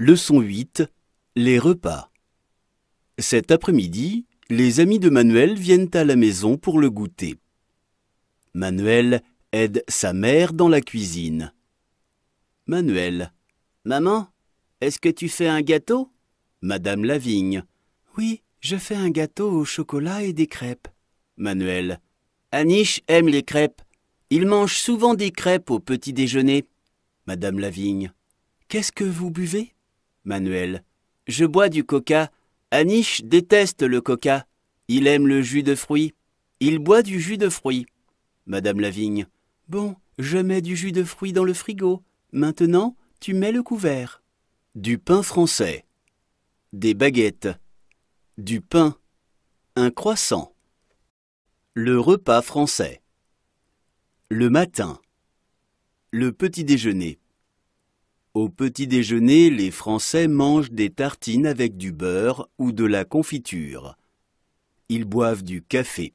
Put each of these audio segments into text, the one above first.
Leçon 8 Les repas. Cet après-midi, les amis de Manuel viennent à la maison pour le goûter. Manuel aide sa mère dans la cuisine. Manuel. Maman, est-ce que tu fais un gâteau Madame Lavigne. Oui, je fais un gâteau au chocolat et des crêpes. Manuel. Anish aime les crêpes. Il mange souvent des crêpes au petit déjeuner. Madame Lavigne. Qu'est-ce que vous buvez Manuel. Je bois du coca. Anish déteste le coca. Il aime le jus de fruits. Il boit du jus de fruits. Madame Lavigne. Bon, je mets du jus de fruits dans le frigo. Maintenant, tu mets le couvert. Du pain français. Des baguettes. Du pain. Un croissant. Le repas français. Le matin. Le petit déjeuner. Au petit déjeuner, les Français mangent des tartines avec du beurre ou de la confiture. Ils boivent du café.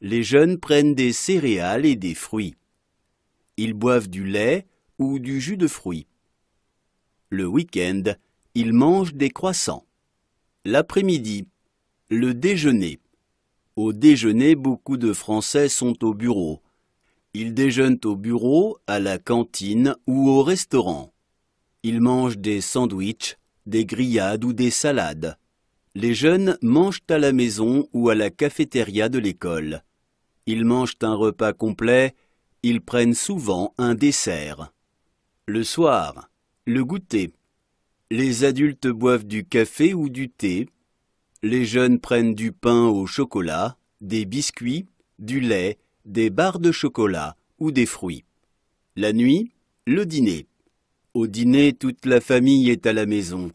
Les jeunes prennent des céréales et des fruits. Ils boivent du lait ou du jus de fruits. Le week-end, ils mangent des croissants. L'après-midi, le déjeuner. Au déjeuner, beaucoup de Français sont au bureau. Ils déjeunent au bureau, à la cantine ou au restaurant. Ils mangent des sandwichs, des grillades ou des salades. Les jeunes mangent à la maison ou à la cafétéria de l'école. Ils mangent un repas complet, ils prennent souvent un dessert. Le soir, le goûter. Les adultes boivent du café ou du thé. Les jeunes prennent du pain au chocolat, des biscuits, du lait des barres de chocolat ou des fruits. La nuit, le dîner. Au dîner, toute la famille est à la maison.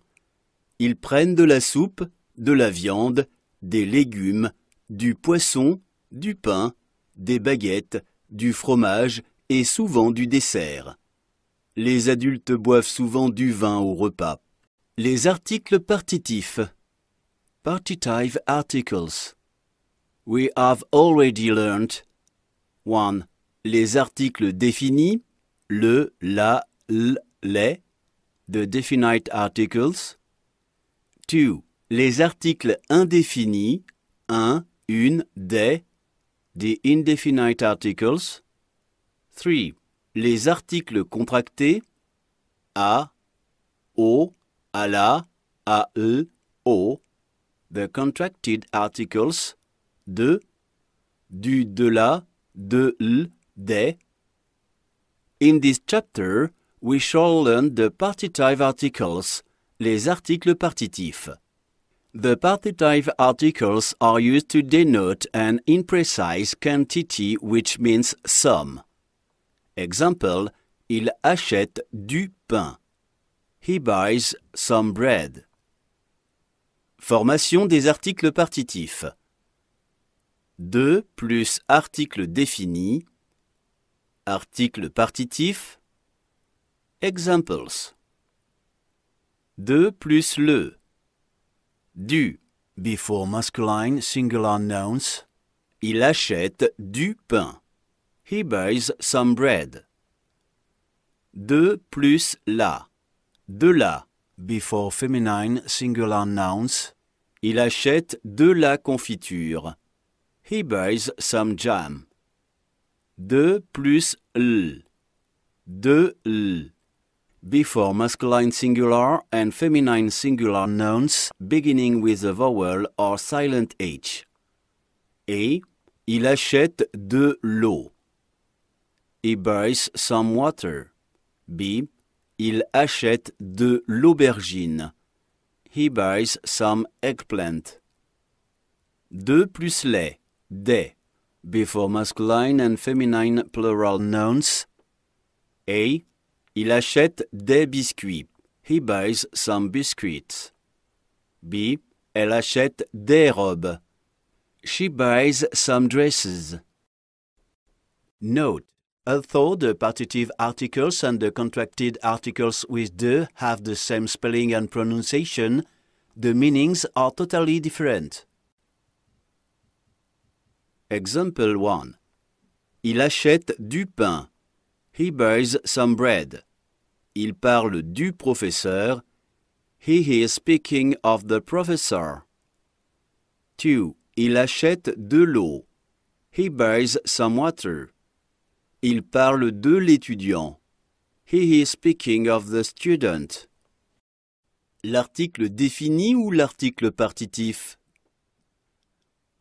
Ils prennent de la soupe, de la viande, des légumes, du poisson, du pain, des baguettes, du fromage et souvent du dessert. Les adultes boivent souvent du vin au repas. Les articles partitifs. Partitive articles. We have already learned 1. Les articles définis, le, la, l, les, the definite articles. 2. Les articles indéfinis, un, une, des, the indefinite articles. 3. Les articles contractés, a, o, à la, à e, au, the contracted articles. de, Du, de la, de, l, des. In this chapter, we shall learn the partitive articles, les articles partitifs. The partitive articles are used to denote an imprecise quantity which means some. Example, il achète du pain. He buys some bread. Formation des articles partitifs. « de » plus article défini, article partitif, examples. de » plus le, du, before masculine singular nouns, il achète du pain. He buys some bread. De » plus la, de la, before feminine singular nouns, il achète de la confiture. He buys some jam. De plus l. de l. Before masculine singular and feminine singular nouns beginning with a vowel or silent h. A, il achète de l'eau. He buys some water. B. Il achète de l'aubergine. He buys some eggplant. De plus lait de before masculine and feminine plural nouns. A. Il achète des biscuits. He buys some biscuits. B. Elle achète des robes. She buys some dresses. Note. Although the partitive articles and the contracted articles with de have the same spelling and pronunciation, the meanings are totally different. Example 1. Il achète du pain. He buys some bread. Il parle du professeur. He is speaking of the professor. 2. Il achète de l'eau. He buys some water. Il parle de l'étudiant. He is speaking of the student. L'article défini ou l'article partitif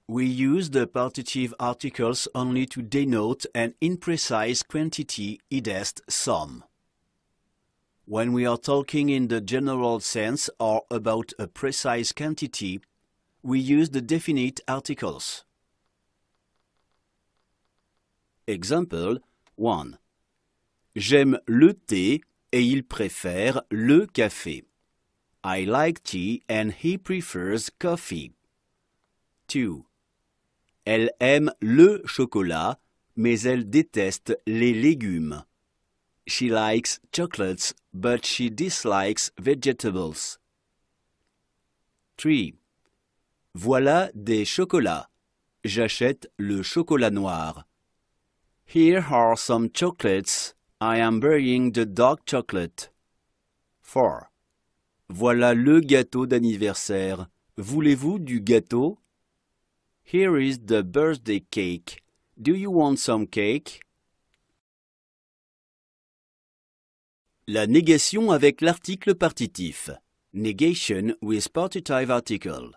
We use the partitive articles only to denote an imprecise quantity idest sum. When we are talking in the general sense or about a precise quantity, we use the definite articles. Example 1. J'aime le thé et il préfère le café. I like tea and he prefers coffee. 2. Elle aime le chocolat, mais elle déteste les légumes. She likes chocolates, but she dislikes vegetables. 3. Voilà des chocolats. J'achète le chocolat noir. Here are some chocolates. I am buying the dark chocolate. 4. Voilà le gâteau d'anniversaire. Voulez-vous du gâteau Here is the birthday cake. Do you want some cake? La négation avec l'article partitif. Negation with partitive article.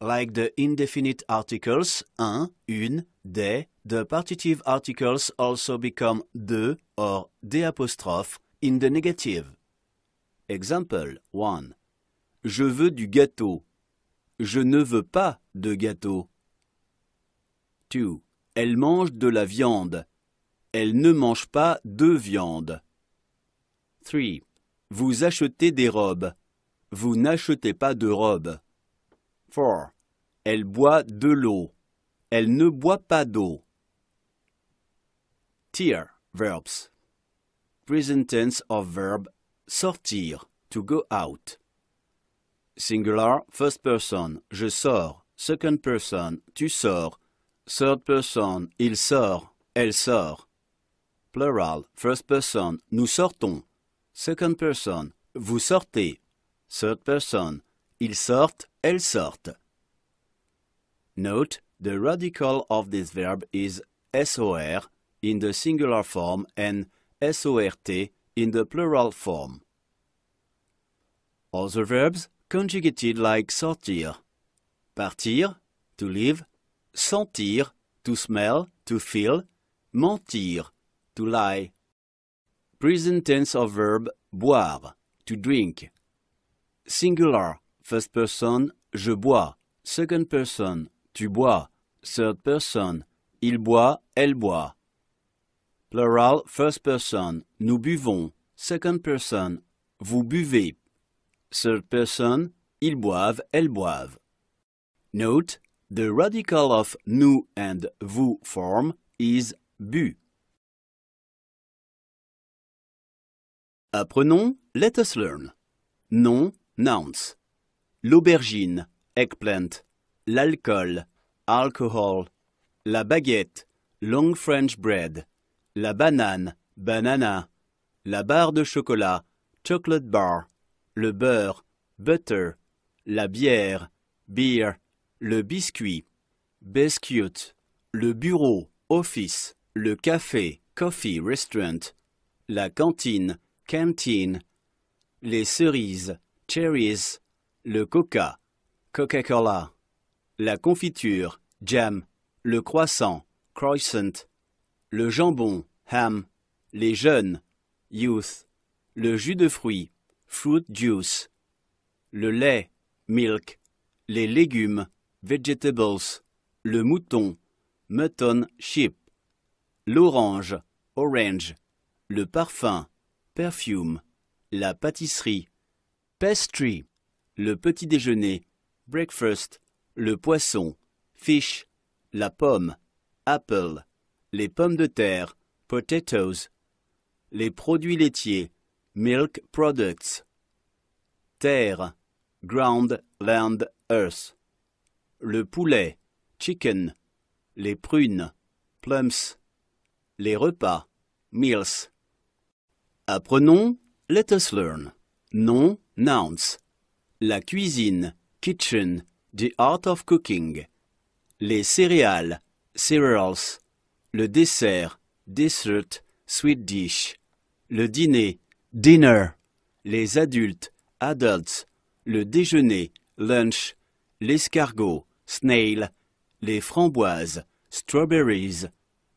Like the indefinite articles, un, une, des, the partitive articles also become de or des apostrophe in the negative. Example 1. Je veux du gâteau. Je ne veux pas de gâteau. Elle mange de la viande. Elle ne mange pas de viande. 3. Vous achetez des robes. Vous n'achetez pas de robes. 4. Elle boit de l'eau. Elle ne boit pas d'eau. Tear, verbs. Present tense of verb sortir, to go out. Singular, first person, je sors. Second person, tu sors. Third person, il sort, elle sort. Plural, first person, nous sortons. Second person, vous sortez. Third person, il sortent, elles sortent. Note, the radical of this verb is SOR in the singular form and SORT in the plural form. Other verbs conjugated like sortir, partir, to leave, sentir, to smell, to feel, mentir, to lie. Present tense of verb boire, to drink. Singular, first person, je bois. Second person, tu bois. Third person, il boit, elle boit. Plural, first person, nous buvons. Second person, vous buvez. Third person, ils boivent, elles boivent. Note, The radical of nous and vous form is bu. Apprenons, let us learn. Nom, nouns. L'aubergine, eggplant. L'alcool, alcohol. La baguette, long French bread. La banane, banana. La barre de chocolat, chocolate bar. Le beurre, butter. La bière, beer le biscuit, biscuit, le bureau, office, le café, coffee restaurant, la cantine, canteen, les cerises, cherries, le coca, Coca-Cola, la confiture, jam, le croissant, croissant, le jambon, ham, les jeunes, youth, le jus de fruits, fruit juice, le lait, milk, les légumes, vegetables, le mouton, mutton sheep, l'orange, orange, le parfum, perfume, la pâtisserie, pastry, le petit déjeuner, breakfast, le poisson, fish, la pomme, apple, les pommes de terre, potatoes, les produits laitiers, milk products, terre, ground, land, earth le poulet, chicken, les prunes, plums, les repas, meals. Apprenons, let us learn. Nom, nouns. La cuisine, kitchen, the art of cooking. Les céréales, cereals. Le dessert, dessert, sweet dish. Le dîner, dinner. Les adultes, adults. Le déjeuner, lunch. L'escargot, snail, les framboises, strawberries,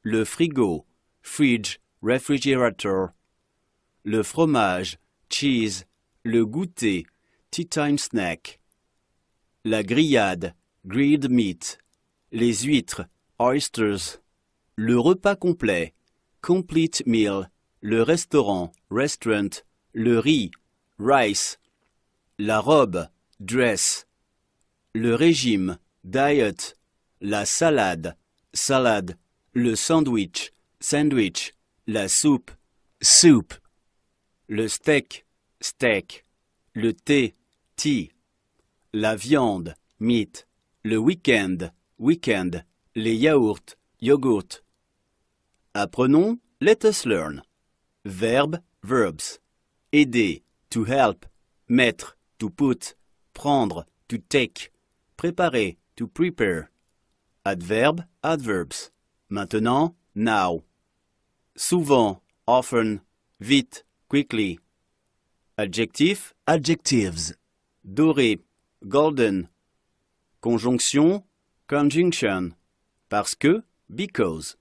le frigo, fridge, refrigerator, le fromage, cheese, le goûter, tea time snack, la grillade, grilled meat, les huîtres, oysters, le repas complet, complete meal, le restaurant, restaurant, le riz, rice, la robe, dress, le régime, Diet, la salade, salade, le sandwich, sandwich, la soupe, soup, le steak, steak, le thé, tea, la viande, meat, le week-end, week les yaourts, yogurt. Apprenons, let us learn. Verbe, verbs. Aider, to help. Mettre, to put. Prendre, to take. Préparer, to prepare. Adverbe, adverbs. Maintenant, now. Souvent, often, vite, quickly. Adjectif, adjectives. Doré, golden. Conjonction, conjunction. Parce que, because.